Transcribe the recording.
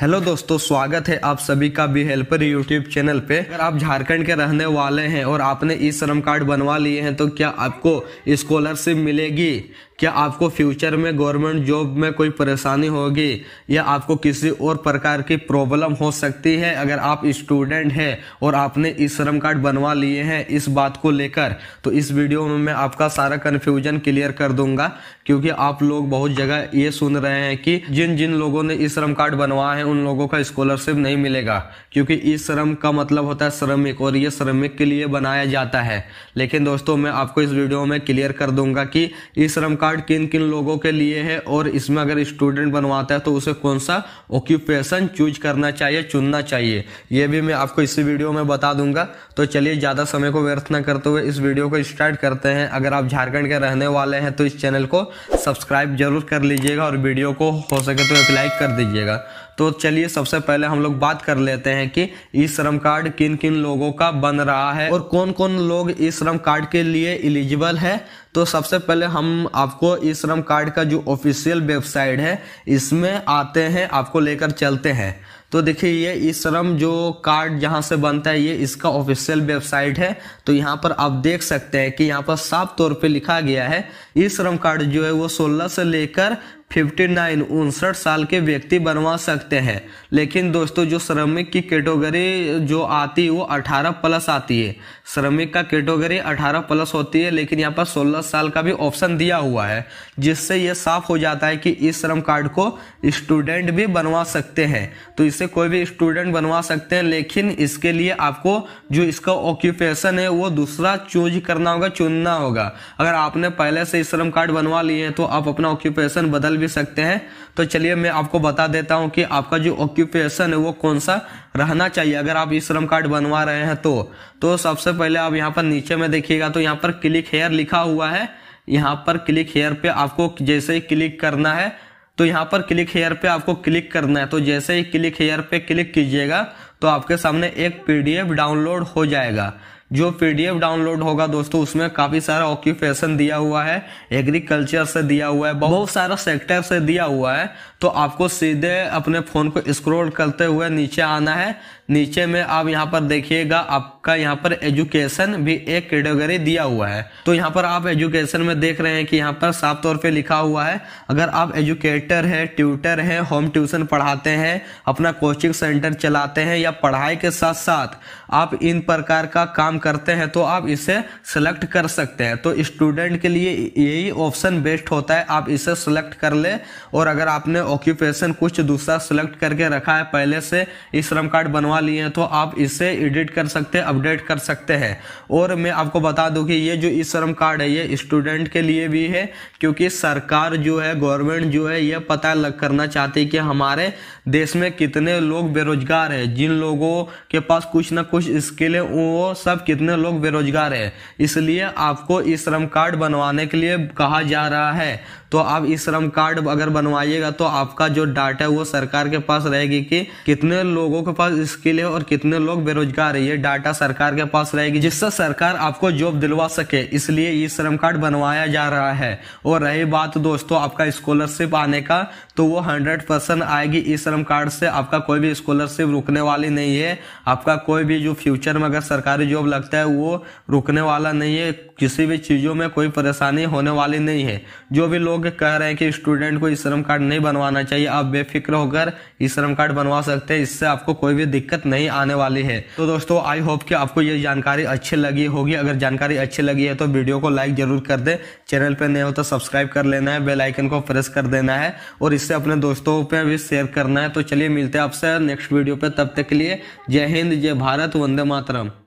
hello दोस्तों स्वागत है आप सभी का बी हेल्पर यूट्यूब चैनल पे अगर आप झारखंड के रहने वाले हैं और आपने ई श्रम कार्ड बनवा लिए हैं तो क्या आपको स्कॉलरशिप मिलेगी क्या आपको फ्यूचर में गवर्नमेंट जॉब में कोई परेशानी होगी या आपको किसी और प्रकार की प्रॉब्लम हो सकती है अगर आप स्टूडेंट हैं और आपने ई श्रम कार्ड बनवा लिए हैं इस बात को लेकर तो इस वीडियो में मैं आपका सारा कन्फ्यूजन क्लियर कर दूंगा क्योंकि आप लोग बहुत जगह ये सुन रहे हैं कि जिन जिन लोगों ने ई श्रम कार्ड बनवाया है उन लोगों का स्कॉलरशिप नहीं मिलेगा क्योंकि ई श्रम का मतलब होता है श्रमिक और ये श्रमिक के लिए बनाया जाता है लेकिन दोस्तों मैं आपको इस वीडियो में क्लियर कर दूंगा कि ई श्रम कार्ड कार्ड किन किन लोगों के लिए है और इसमें अगर स्टूडेंट बनवाता है तो उसे कौन सा ऑक्यूपेशन चूज करना चाहिए चुनना चाहिए ये भी मैं आपको इसी वीडियो में बता दूंगा तो चलिए ज़्यादा समय को व्यर्थ न करते हुए इस वीडियो को स्टार्ट करते हैं अगर आप झारखंड के रहने वाले हैं तो इस चैनल को सब्सक्राइब जरूर कर लीजिएगा और वीडियो को हो सके तो एक लाइक कर दीजिएगा तो चलिए सबसे पहले हम लोग बात कर लेते हैं कि ई श्रम कार्ड किन किन लोगों का बन रहा है और कौन कौन लोग ई श्रम कार्ड के लिए एलिजिबल है तो सबसे पहले हम आपको ई श्रम कार्ड का जो ऑफिशियल वेबसाइट है इसमें आते हैं आपको लेकर चलते हैं तो देखिए ये ई श्रम जो कार्ड जहाँ से बनता है ये इसका ऑफिशियल वेबसाइट है तो यहाँ पर आप देख सकते हैं कि यहाँ पर साफ तौर पे लिखा गया है ई श्रम कार्ड जो है वो 16 से लेकर 59 उनसठ साल के व्यक्ति बनवा सकते हैं लेकिन दोस्तों जो श्रमिक की कैटेगरी जो आती है वो 18 प्लस आती है श्रमिक का कैटेगरी 18 प्लस होती है लेकिन यहाँ पर 16 साल का भी ऑप्शन दिया हुआ है जिससे ये साफ हो जाता है कि इस श्रम कार्ड को स्टूडेंट भी बनवा सकते हैं तो इसे कोई भी स्टूडेंट बनवा सकते हैं लेकिन इसके लिए आपको जो इसका ऑक्यूपेशन है वो दूसरा चूज करना होगा चुनना होगा अगर आपने पहले से श्रम कार्ड बनवा लिए हैं तो आप अपना ऑक्यूपेशन बदल भी सकते हैं तो चलिए मैं आपको बता देता हूँ कि आपका जो ऑक्यूपेशन है वो कौन सा रहना चाहिए अगर आप ई श्रम कार्ड बनवा रहे हैं तो तो सबसे पहले आप यहाँ पर नीचे में देखिएगा तो यहाँ पर क्लिक हेयर लिखा हुआ है यहाँ पर क्लिक हेयर पे आपको जैसे ही क्लिक करना है तो यहाँ पर क्लिक हेयर पे आपको क्लिक करना है तो जैसे ही क्लिक हेयर पे क्लिक कीजिएगा तो आपके सामने एक पीडीएफ डाउनलोड हो जाएगा जो पीडीएफ डाउनलोड होगा दोस्तों उसमें काफी सारा ऑक्यूपेशन दिया हुआ है एग्रीकल्चर से दिया हुआ है बहुत सारा सेक्टर से दिया हुआ है तो आपको सीधे अपने फोन को स्क्रॉल करते हुए नीचे आना है नीचे में आप यहाँ पर देखिएगा आपका यहाँ पर एजुकेशन भी एक कैटेगरी दिया हुआ है तो यहाँ पर आप एजुकेशन में देख रहे हैं कि यहाँ पर साफ तौर पे लिखा हुआ है अगर आप एजुकेटर हैं ट्यूटर हैं होम ट्यूशन पढ़ाते हैं अपना कोचिंग सेंटर चलाते हैं या पढ़ाई के साथ साथ आप इन प्रकार का काम काम करते हैं तो आप इसे सेलेक्ट कर सकते हैं तो स्टूडेंट के लिए यही ऑप्शन बेस्ट होता है आप इसे सेलेक्ट कर ले और अगर आपने ऑक्यूपेशन कुछ दूसरा सेलेक्ट करके रखा है पहले से ई श्रम कार्ड बनवा लिए हैं तो आप इसे एडिट कर सकते हैं अपडेट कर सकते हैं और मैं आपको बता दूँ कि ये जो ई श्रम कार्ड है ये स्टूडेंट के लिए भी है क्योंकि सरकार जो है गवर्नमेंट जो है यह पता लग करना चाहती है कि हमारे देश में कितने लोग बेरोजगार है जिन लोगों के पास कुछ ना कुछ स्किल है वो सब कितने लोग बेरोजगार है इसलिए आपको ई श्रम कार्ड बनवाने के लिए कहा जा रहा है तो आप ई श्रम कार्ड अगर बनवाइएगा तो आपका जो डाटा है वो सरकार के पास रहेगी कि कितने लोगों के पास स्किल है और कितने लोग बेरोजगार है ये डाटा सरकार के पास रहेगी जिससे सरकार आपको जॉब दिलवा सके इसलिए ई श्रम कार्ड बनवाया जा रहा है और रही बात दोस्तों आपका स्कॉलरशिप आने का तो वो हंड्रेड परसेंट आएगी ई श्रम कार्ड से आपका कोई भी स्कॉलरशिप रुकने वाली नहीं है आपका कोई भी जो फ्यूचर में अगर सरकारी जॉब लगता है वो रुकने वाला नहीं है किसी भी चीज़ों में कोई परेशानी होने वाली नहीं है जो भी लोग कह रहे हैं कि स्टूडेंट को श्रम कार्ड नहीं बनवाना चाहिए आप बेफिक्र होकर श्रम कार्ड बनवा सकते हैं इससे आपको कोई भी दिक्कत नहीं आने वाली है तो दोस्तों आई होप कि आपको ये जानकारी अच्छी लगी होगी अगर जानकारी अच्छी लगी है तो वीडियो को लाइक जरूर कर दें चैनल पर नहीं हो तो सब्सक्राइब कर लेना है बेलाइकन को प्रेस कर देना है और इससे अपने दोस्तों पर भी शेयर करना है तो चलिए मिलते हैं आपसे नेक्स्ट वीडियो पर तब तक के लिए जय हिंद जय भारत वंदे मातरम